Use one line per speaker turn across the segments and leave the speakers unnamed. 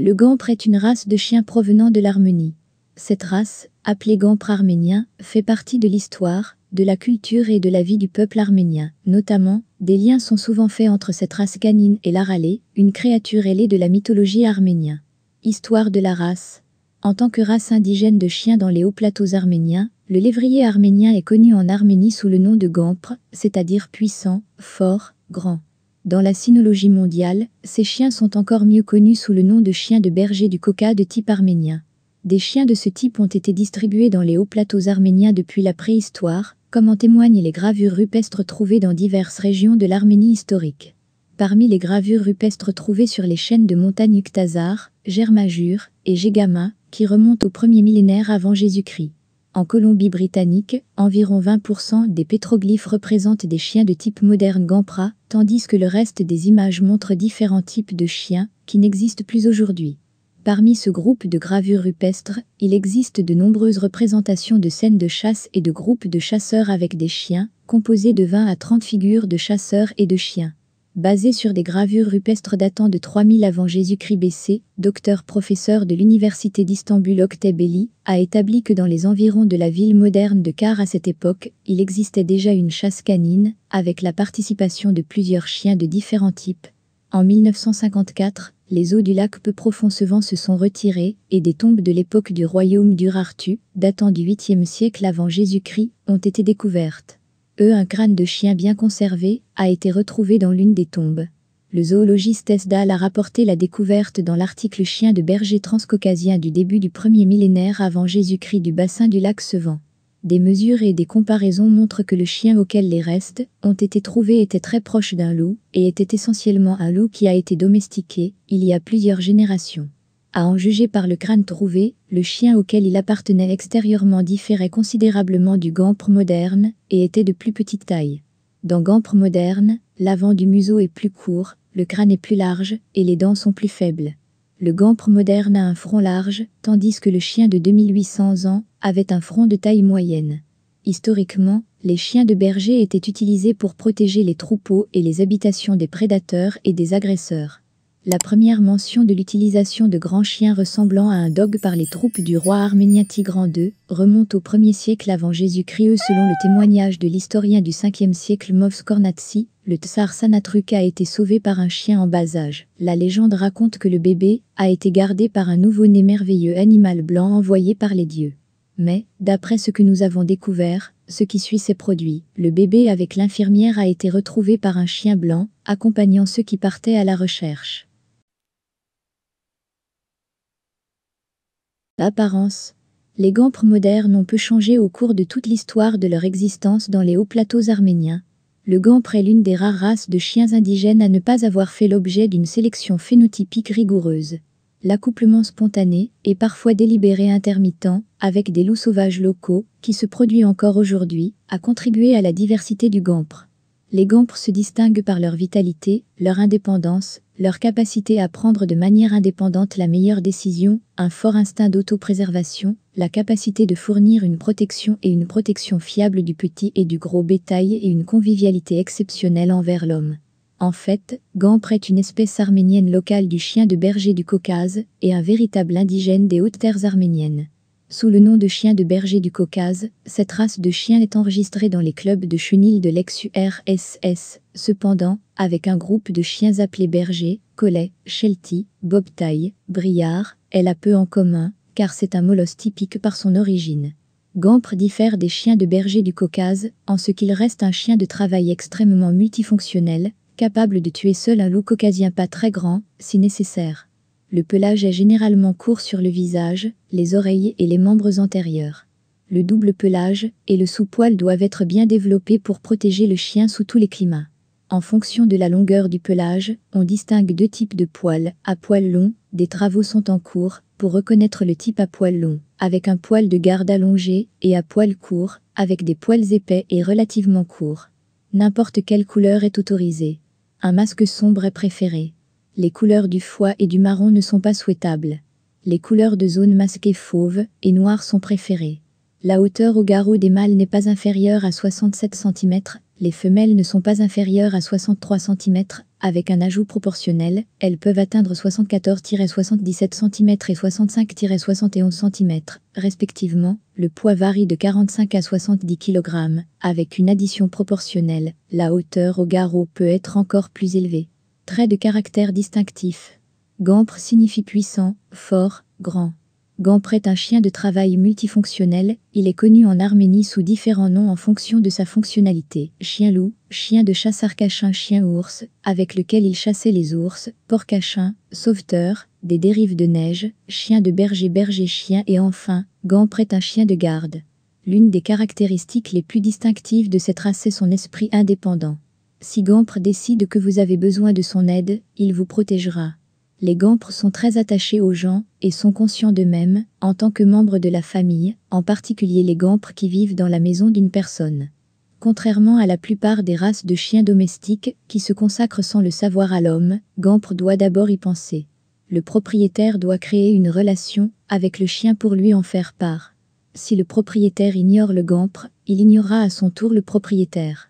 Le gampre est une race de chiens provenant de l'Arménie. Cette race, appelée gampre arménien, fait partie de l'histoire, de la culture et de la vie du peuple arménien. Notamment, des liens sont souvent faits entre cette race canine et l'aralé, une créature ailée de la mythologie arménienne. Histoire de la race En tant que race indigène de chiens dans les hauts plateaux arméniens, le lévrier arménien est connu en Arménie sous le nom de gampre, c'est-à-dire puissant, fort, grand. Dans la sinologie mondiale, ces chiens sont encore mieux connus sous le nom de chiens de berger du coca de type arménien. Des chiens de ce type ont été distribués dans les hauts plateaux arméniens depuis la préhistoire, comme en témoignent les gravures rupestres trouvées dans diverses régions de l'Arménie historique. Parmi les gravures rupestres trouvées sur les chaînes de montagnes Uktazar, Germajur et Jegama, qui remontent au premier millénaire avant Jésus-Christ, en Colombie-Britannique, environ 20% des pétroglyphes représentent des chiens de type moderne Gampra, tandis que le reste des images montre différents types de chiens qui n'existent plus aujourd'hui. Parmi ce groupe de gravures rupestres, il existe de nombreuses représentations de scènes de chasse et de groupes de chasseurs avec des chiens, composés de 20 à 30 figures de chasseurs et de chiens basé sur des gravures rupestres datant de 3000 avant Jésus-Christ BC, docteur professeur de l'université d'Istanbul Béli a établi que dans les environs de la ville moderne de Kar à cette époque, il existait déjà une chasse canine, avec la participation de plusieurs chiens de différents types. En 1954, les eaux du lac peu profond vent se sont retirées et des tombes de l'époque du royaume d'Urartu, datant du 8e siècle avant Jésus-Christ, ont été découvertes. Eux, Un crâne de chien bien conservé a été retrouvé dans l'une des tombes. Le zoologiste Esdal a rapporté la découverte dans l'article Chien de berger transcaucasien du début du premier millénaire avant Jésus-Christ du bassin du lac Sevan. Des mesures et des comparaisons montrent que le chien auquel les restes ont été trouvés était très proche d'un loup et était essentiellement un loup qui a été domestiqué il y a plusieurs générations. À en juger par le crâne trouvé, le chien auquel il appartenait extérieurement différait considérablement du gampre moderne et était de plus petite taille. Dans gampre moderne, l'avant du museau est plus court, le crâne est plus large et les dents sont plus faibles. Le gampre moderne a un front large, tandis que le chien de 2800 ans avait un front de taille moyenne. Historiquement, les chiens de berger étaient utilisés pour protéger les troupeaux et les habitations des prédateurs et des agresseurs la première mention de l'utilisation de grands chiens ressemblant à un dog par les troupes du roi arménien Tigran II remonte au 1er siècle avant Jésus-Christ selon le témoignage de l'historien du 5e siècle Kornatsi, le tsar Sanatruka a été sauvé par un chien en bas âge. La légende raconte que le bébé a été gardé par un nouveau-né merveilleux animal blanc envoyé par les dieux. Mais, d'après ce que nous avons découvert, ce qui suit s'est produit. Le bébé avec l'infirmière a été retrouvé par un chien blanc, accompagnant ceux qui partaient à la recherche. Apparence. Les gampres modernes ont peu changé au cours de toute l'histoire de leur existence dans les hauts plateaux arméniens. Le gampre est l'une des rares races de chiens indigènes à ne pas avoir fait l'objet d'une sélection phénotypique rigoureuse. L'accouplement spontané et parfois délibéré intermittent avec des loups sauvages locaux, qui se produit encore aujourd'hui, a contribué à la diversité du gampre. Les gampres se distinguent par leur vitalité, leur indépendance leur capacité à prendre de manière indépendante la meilleure décision, un fort instinct d'autopréservation, la capacité de fournir une protection et une protection fiable du petit et du gros bétail et une convivialité exceptionnelle envers l'homme. En fait, Gampre est une espèce arménienne locale du chien de berger du Caucase et un véritable indigène des hautes terres arméniennes. Sous le nom de chien de berger du Caucase, cette race de chien est enregistrée dans les clubs de chenilles de l'ex-URSS, cependant, avec un groupe de chiens appelés berger, collet, sheltie, bobtail, briard, elle a peu en commun, car c'est un molosse typique par son origine. Gampre diffère des chiens de berger du Caucase en ce qu'il reste un chien de travail extrêmement multifonctionnel, capable de tuer seul un loup caucasien pas très grand, si nécessaire. Le pelage est généralement court sur le visage, les oreilles et les membres antérieurs. Le double pelage et le sous-poil doivent être bien développés pour protéger le chien sous tous les climats. En fonction de la longueur du pelage, on distingue deux types de poils. À poil long, des travaux sont en cours pour reconnaître le type à poil long, avec un poil de garde allongé, et à poil court, avec des poils épais et relativement courts. N'importe quelle couleur est autorisée. Un masque sombre est préféré les couleurs du foie et du marron ne sont pas souhaitables. Les couleurs de zone masquée fauve et noire sont préférées. La hauteur au garrot des mâles n'est pas inférieure à 67 cm, les femelles ne sont pas inférieures à 63 cm, avec un ajout proportionnel, elles peuvent atteindre 74-77 cm et 65-71 cm, respectivement, le poids varie de 45 à 70 kg, avec une addition proportionnelle, la hauteur au garrot peut être encore plus élevée. Trait de caractère distinctif. Gampre signifie puissant, fort, grand. Gampre est un chien de travail multifonctionnel, il est connu en Arménie sous différents noms en fonction de sa fonctionnalité. Chien loup, chien de chasse arcachin, chien ours, avec lequel il chassait les ours, porcachin, sauveteur, des dérives de neige, chien de berger, berger chien et enfin, Gampre est un chien de garde. L'une des caractéristiques les plus distinctives de cette race est son esprit indépendant. Si Gampre décide que vous avez besoin de son aide, il vous protégera. Les Gampres sont très attachés aux gens et sont conscients d'eux-mêmes en tant que membres de la famille, en particulier les Gampres qui vivent dans la maison d'une personne. Contrairement à la plupart des races de chiens domestiques qui se consacrent sans le savoir à l'homme, Gampre doit d'abord y penser. Le propriétaire doit créer une relation avec le chien pour lui en faire part. Si le propriétaire ignore le Gampre, il ignorera à son tour le propriétaire.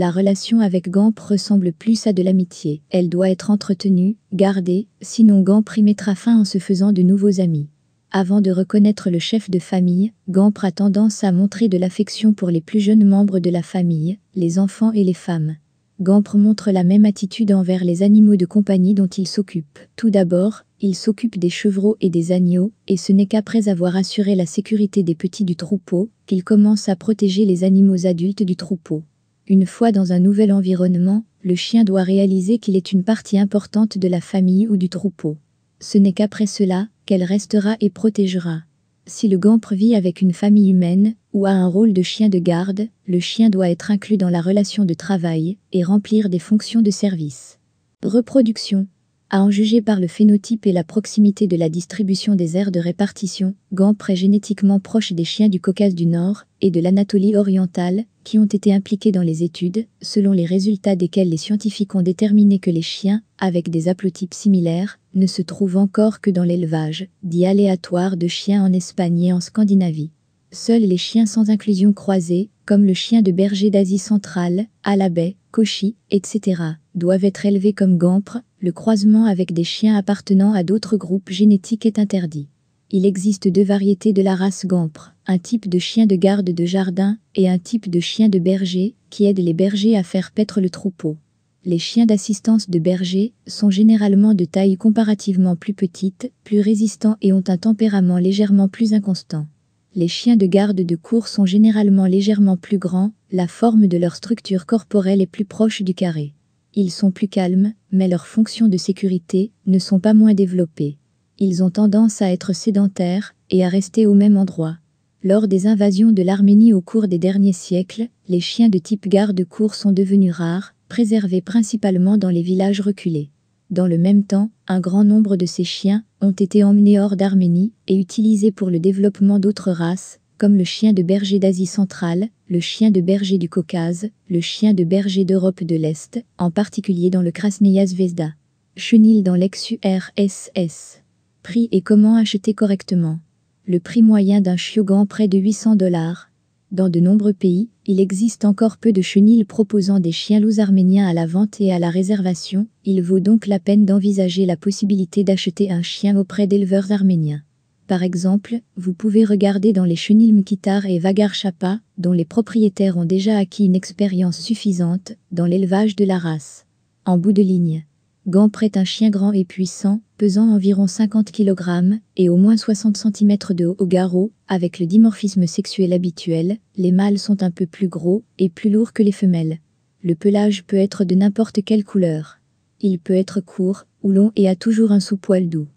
La relation avec Gamp ressemble plus à de l'amitié. Elle doit être entretenue, gardée, sinon Gampre y mettra fin en se faisant de nouveaux amis. Avant de reconnaître le chef de famille, Gamp a tendance à montrer de l'affection pour les plus jeunes membres de la famille, les enfants et les femmes. Gampre montre la même attitude envers les animaux de compagnie dont il s'occupe. Tout d'abord, il s'occupe des chevreaux et des agneaux, et ce n'est qu'après avoir assuré la sécurité des petits du troupeau qu'il commence à protéger les animaux adultes du troupeau. Une fois dans un nouvel environnement, le chien doit réaliser qu'il est une partie importante de la famille ou du troupeau. Ce n'est qu'après cela qu'elle restera et protégera. Si le gampre vit avec une famille humaine ou a un rôle de chien de garde, le chien doit être inclus dans la relation de travail et remplir des fonctions de service. Reproduction à en juger par le phénotype et la proximité de la distribution des aires de répartition, Gampre est génétiquement proche des chiens du Caucase du Nord et de l'Anatolie orientale, qui ont été impliqués dans les études, selon les résultats desquels les scientifiques ont déterminé que les chiens, avec des haplotypes similaires, ne se trouvent encore que dans l'élevage, dit aléatoire de chiens en Espagne et en Scandinavie. Seuls les chiens sans inclusion croisée, comme le chien de berger d'Asie centrale, à la baie, Cauchy, etc., doivent être élevés comme gampres, le croisement avec des chiens appartenant à d'autres groupes génétiques est interdit. Il existe deux variétés de la race gampre, un type de chien de garde de jardin et un type de chien de berger, qui aide les bergers à faire paître le troupeau. Les chiens d'assistance de berger sont généralement de taille comparativement plus petite, plus résistants et ont un tempérament légèrement plus inconstant les chiens de garde de cour sont généralement légèrement plus grands, la forme de leur structure corporelle est plus proche du carré. Ils sont plus calmes, mais leurs fonctions de sécurité ne sont pas moins développées. Ils ont tendance à être sédentaires et à rester au même endroit. Lors des invasions de l'Arménie au cours des derniers siècles, les chiens de type garde-cour sont devenus rares, préservés principalement dans les villages reculés. Dans le même temps, un grand nombre de ces chiens ont été emmenés hors d'Arménie et utilisés pour le développement d'autres races, comme le chien de berger d'Asie centrale, le chien de berger du Caucase, le chien de berger d'Europe de l'Est, en particulier dans le Krasnaya Zvezda. Chenil dans l'ex-URSS. Prix et comment acheter correctement. Le prix moyen d'un chiogan près de 800 dollars, dans de nombreux pays, il existe encore peu de chenilles proposant des chiens loups arméniens à la vente et à la réservation, il vaut donc la peine d'envisager la possibilité d'acheter un chien auprès d'éleveurs arméniens. Par exemple, vous pouvez regarder dans les chenilles Mkitar et Vagarchapa, dont les propriétaires ont déjà acquis une expérience suffisante dans l'élevage de la race. En bout de ligne, Gampre prête un chien grand et puissant, pesant environ 50 kg et au moins 60 cm de haut au garrot, avec le dimorphisme sexuel habituel, les mâles sont un peu plus gros et plus lourds que les femelles. Le pelage peut être de n'importe quelle couleur. Il peut être court ou long et a toujours un sous-poil doux.